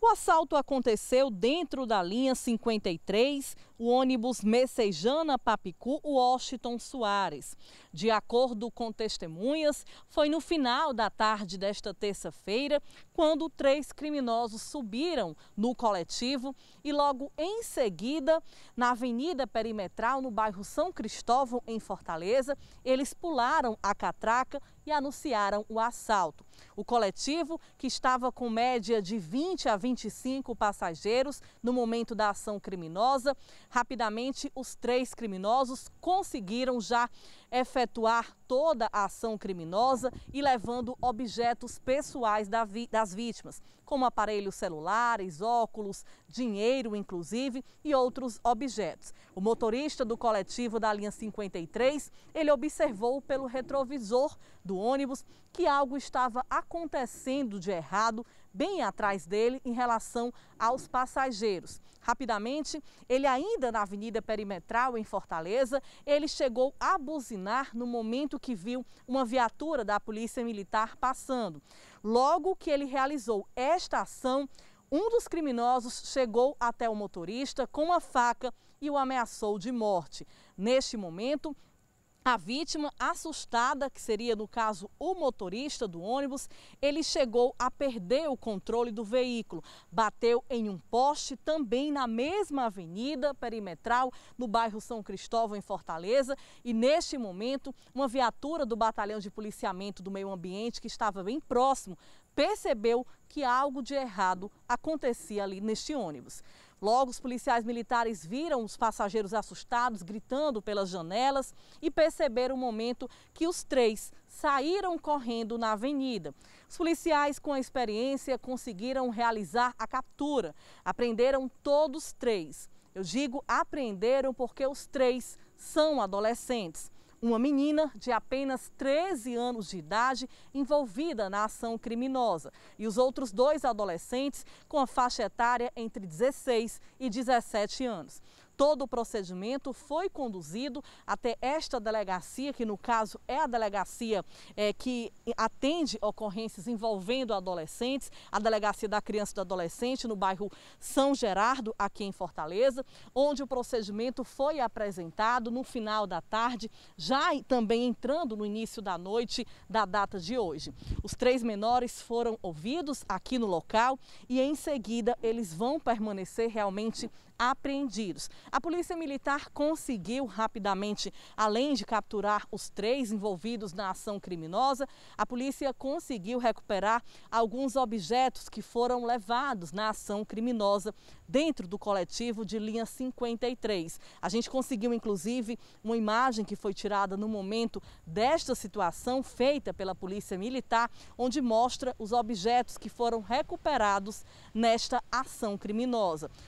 O assalto aconteceu dentro da linha 53, o ônibus Messejana Papicu Washington Soares. De acordo com testemunhas, foi no final da tarde desta terça-feira quando três criminosos subiram no coletivo e logo em seguida, na Avenida Perimetral, no bairro São Cristóvão, em Fortaleza, eles pularam a catraca e anunciaram o assalto. O coletivo, que estava com média de 20 a 25 passageiros no momento da ação criminosa, Rapidamente, os três criminosos conseguiram já efetuar toda a ação criminosa e levando objetos pessoais das vítimas, como aparelhos celulares, óculos, dinheiro, inclusive, e outros objetos. O motorista do coletivo da linha 53, ele observou pelo retrovisor do ônibus que algo estava acontecendo de errado bem atrás dele em relação aos passageiros. Rapidamente, ele ainda na Avenida Perimetral, em Fortaleza, ele chegou a buzinar no momento que viu uma viatura da Polícia Militar passando. Logo que ele realizou esta ação, um dos criminosos chegou até o motorista com uma faca e o ameaçou de morte. Neste momento, a vítima, assustada, que seria no caso o motorista do ônibus, ele chegou a perder o controle do veículo. Bateu em um poste também na mesma avenida perimetral, no bairro São Cristóvão, em Fortaleza. E neste momento, uma viatura do Batalhão de Policiamento do Meio Ambiente, que estava bem próximo, percebeu que algo de errado acontecia ali neste ônibus. Logo, os policiais militares viram os passageiros assustados, gritando pelas janelas e perceberam o momento que os três saíram correndo na avenida. Os policiais, com a experiência, conseguiram realizar a captura. Aprenderam todos três. Eu digo aprenderam porque os três são adolescentes uma menina de apenas 13 anos de idade envolvida na ação criminosa e os outros dois adolescentes com a faixa etária entre 16 e 17 anos. Todo o procedimento foi conduzido até esta delegacia, que no caso é a delegacia é, que atende ocorrências envolvendo adolescentes, a delegacia da criança e do adolescente no bairro São Gerardo, aqui em Fortaleza, onde o procedimento foi apresentado no final da tarde, já também entrando no início da noite da data de hoje. Os três menores foram ouvidos aqui no local e em seguida eles vão permanecer realmente apreendidos. A polícia militar conseguiu rapidamente, além de capturar os três envolvidos na ação criminosa, a polícia conseguiu recuperar alguns objetos que foram levados na ação criminosa dentro do coletivo de linha 53. A gente conseguiu, inclusive, uma imagem que foi tirada no momento desta situação feita pela polícia militar, onde mostra os objetos que foram recuperados nesta ação criminosa.